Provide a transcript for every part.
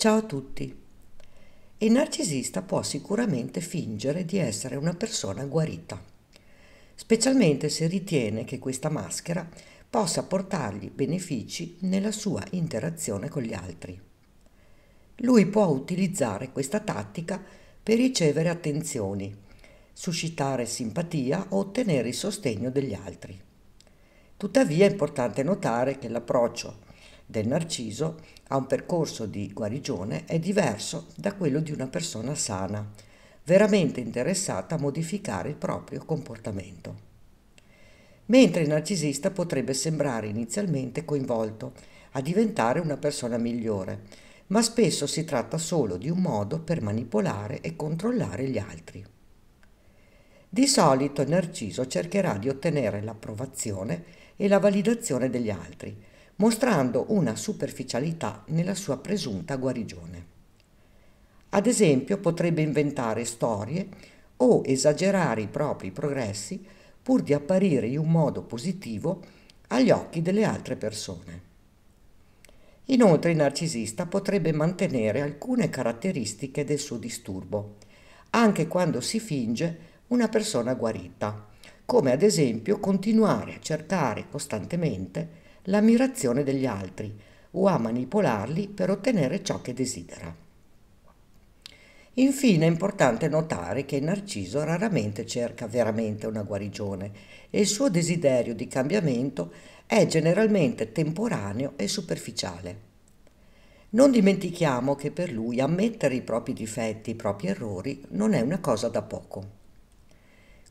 Ciao a tutti. Il narcisista può sicuramente fingere di essere una persona guarita, specialmente se ritiene che questa maschera possa portargli benefici nella sua interazione con gli altri. Lui può utilizzare questa tattica per ricevere attenzioni, suscitare simpatia o ottenere il sostegno degli altri. Tuttavia è importante notare che l'approccio del narciso a un percorso di guarigione è diverso da quello di una persona sana, veramente interessata a modificare il proprio comportamento. Mentre il narcisista potrebbe sembrare inizialmente coinvolto a diventare una persona migliore, ma spesso si tratta solo di un modo per manipolare e controllare gli altri. Di solito il narciso cercherà di ottenere l'approvazione e la validazione degli altri, mostrando una superficialità nella sua presunta guarigione. Ad esempio potrebbe inventare storie o esagerare i propri progressi pur di apparire in un modo positivo agli occhi delle altre persone. Inoltre il narcisista potrebbe mantenere alcune caratteristiche del suo disturbo, anche quando si finge una persona guarita, come ad esempio continuare a cercare costantemente l'ammirazione degli altri o a manipolarli per ottenere ciò che desidera. Infine è importante notare che il Narciso raramente cerca veramente una guarigione e il suo desiderio di cambiamento è generalmente temporaneo e superficiale. Non dimentichiamo che per lui ammettere i propri difetti, i propri errori, non è una cosa da poco.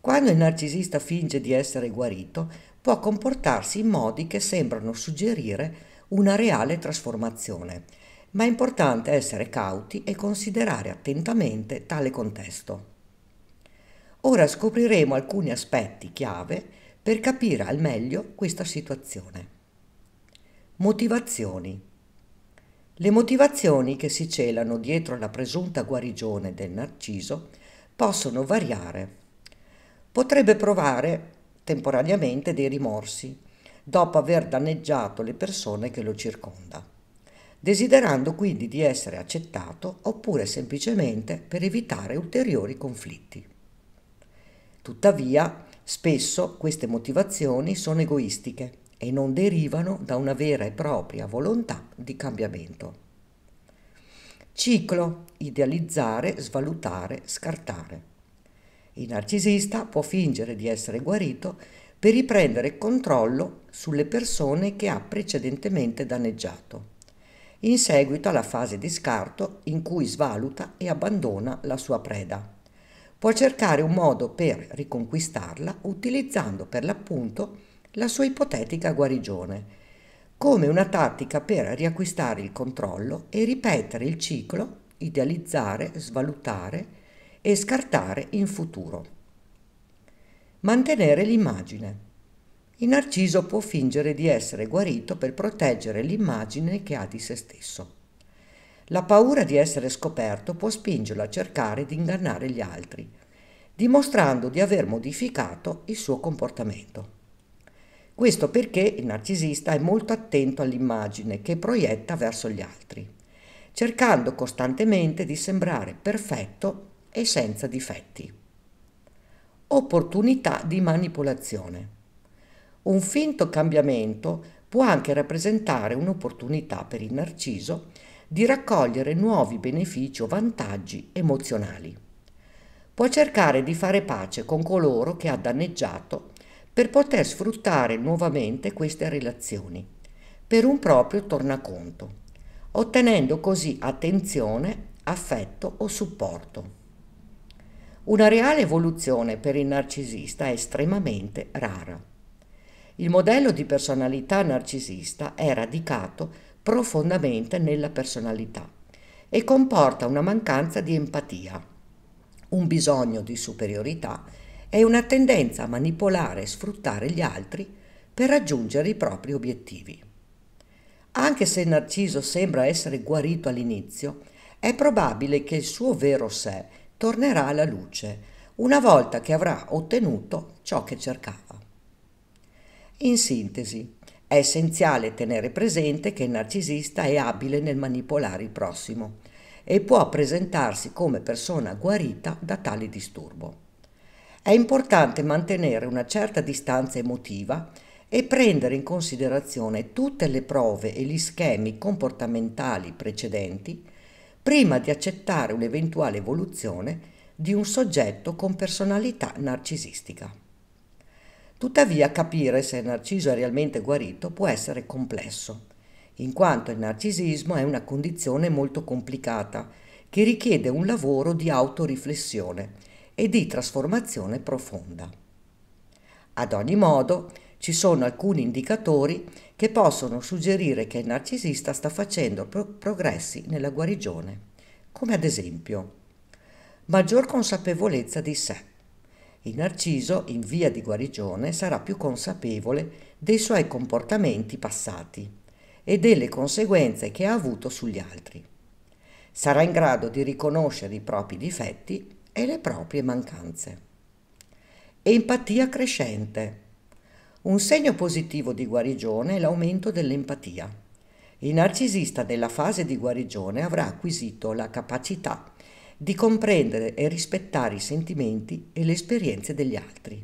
Quando il narcisista finge di essere guarito, può comportarsi in modi che sembrano suggerire una reale trasformazione, ma è importante essere cauti e considerare attentamente tale contesto. Ora scopriremo alcuni aspetti chiave per capire al meglio questa situazione. Motivazioni. Le motivazioni che si celano dietro la presunta guarigione del narciso possono variare. Potrebbe provare temporaneamente dei rimorsi, dopo aver danneggiato le persone che lo circonda, desiderando quindi di essere accettato oppure semplicemente per evitare ulteriori conflitti. Tuttavia, spesso queste motivazioni sono egoistiche e non derivano da una vera e propria volontà di cambiamento. Ciclo, idealizzare, svalutare, scartare. Il narcisista può fingere di essere guarito per riprendere controllo sulle persone che ha precedentemente danneggiato, in seguito alla fase di scarto in cui svaluta e abbandona la sua preda. Può cercare un modo per riconquistarla utilizzando per l'appunto la sua ipotetica guarigione, come una tattica per riacquistare il controllo e ripetere il ciclo, idealizzare, svalutare, e scartare in futuro. Mantenere l'immagine. Il narciso può fingere di essere guarito per proteggere l'immagine che ha di se stesso. La paura di essere scoperto può spingerlo a cercare di ingannare gli altri, dimostrando di aver modificato il suo comportamento. Questo perché il narcisista è molto attento all'immagine che proietta verso gli altri, cercando costantemente di sembrare perfetto e senza difetti. Opportunità di manipolazione. Un finto cambiamento può anche rappresentare un'opportunità per il narciso di raccogliere nuovi benefici o vantaggi emozionali. Può cercare di fare pace con coloro che ha danneggiato per poter sfruttare nuovamente queste relazioni per un proprio tornaconto, ottenendo così attenzione, affetto o supporto. Una reale evoluzione per il narcisista è estremamente rara. Il modello di personalità narcisista è radicato profondamente nella personalità e comporta una mancanza di empatia, un bisogno di superiorità e una tendenza a manipolare e sfruttare gli altri per raggiungere i propri obiettivi. Anche se il narciso sembra essere guarito all'inizio, è probabile che il suo vero sé tornerà alla luce una volta che avrà ottenuto ciò che cercava. In sintesi, è essenziale tenere presente che il narcisista è abile nel manipolare il prossimo e può presentarsi come persona guarita da tale disturbo. È importante mantenere una certa distanza emotiva e prendere in considerazione tutte le prove e gli schemi comportamentali precedenti prima di accettare un'eventuale evoluzione di un soggetto con personalità narcisistica. Tuttavia capire se il narciso è realmente guarito può essere complesso, in quanto il narcisismo è una condizione molto complicata che richiede un lavoro di autoriflessione e di trasformazione profonda. Ad ogni modo, ci sono alcuni indicatori che possono suggerire che il narcisista sta facendo pro progressi nella guarigione, come ad esempio maggior consapevolezza di sé. Il narciso in via di guarigione sarà più consapevole dei suoi comportamenti passati e delle conseguenze che ha avuto sugli altri. Sarà in grado di riconoscere i propri difetti e le proprie mancanze. Empatia crescente un segno positivo di guarigione è l'aumento dell'empatia. Il narcisista della fase di guarigione avrà acquisito la capacità di comprendere e rispettare i sentimenti e le esperienze degli altri,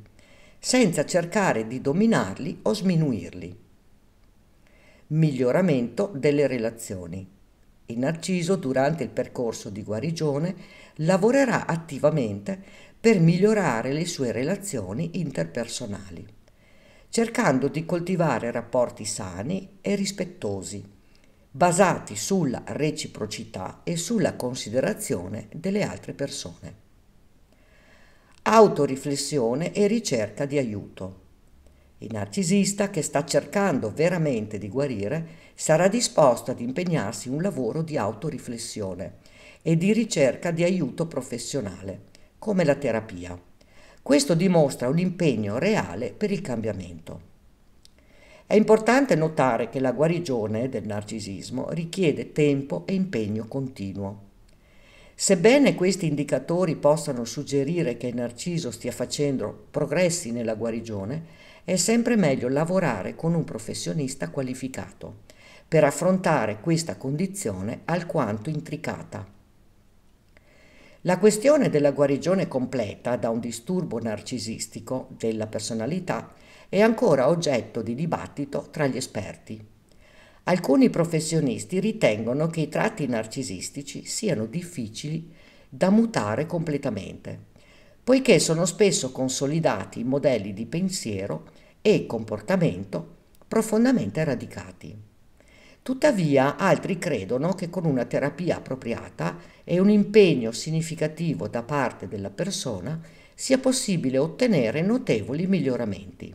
senza cercare di dominarli o sminuirli. Miglioramento delle relazioni. Il narciso durante il percorso di guarigione lavorerà attivamente per migliorare le sue relazioni interpersonali cercando di coltivare rapporti sani e rispettosi, basati sulla reciprocità e sulla considerazione delle altre persone. Autoriflessione e ricerca di aiuto. Il narcisista che sta cercando veramente di guarire sarà disposto ad impegnarsi in un lavoro di autoriflessione e di ricerca di aiuto professionale, come la terapia. Questo dimostra un impegno reale per il cambiamento. È importante notare che la guarigione del narcisismo richiede tempo e impegno continuo. Sebbene questi indicatori possano suggerire che il narciso stia facendo progressi nella guarigione, è sempre meglio lavorare con un professionista qualificato per affrontare questa condizione alquanto intricata. La questione della guarigione completa da un disturbo narcisistico della personalità è ancora oggetto di dibattito tra gli esperti. Alcuni professionisti ritengono che i tratti narcisistici siano difficili da mutare completamente, poiché sono spesso consolidati modelli di pensiero e comportamento profondamente radicati. Tuttavia altri credono che con una terapia appropriata e un impegno significativo da parte della persona sia possibile ottenere notevoli miglioramenti.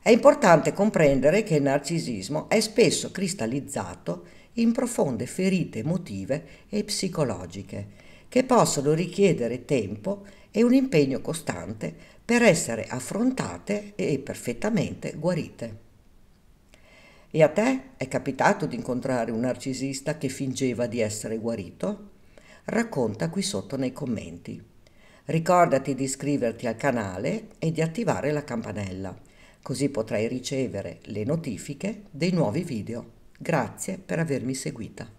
È importante comprendere che il narcisismo è spesso cristallizzato in profonde ferite emotive e psicologiche che possono richiedere tempo e un impegno costante per essere affrontate e perfettamente guarite. E a te è capitato di incontrare un narcisista che fingeva di essere guarito? Racconta qui sotto nei commenti. Ricordati di iscriverti al canale e di attivare la campanella, così potrai ricevere le notifiche dei nuovi video. Grazie per avermi seguita.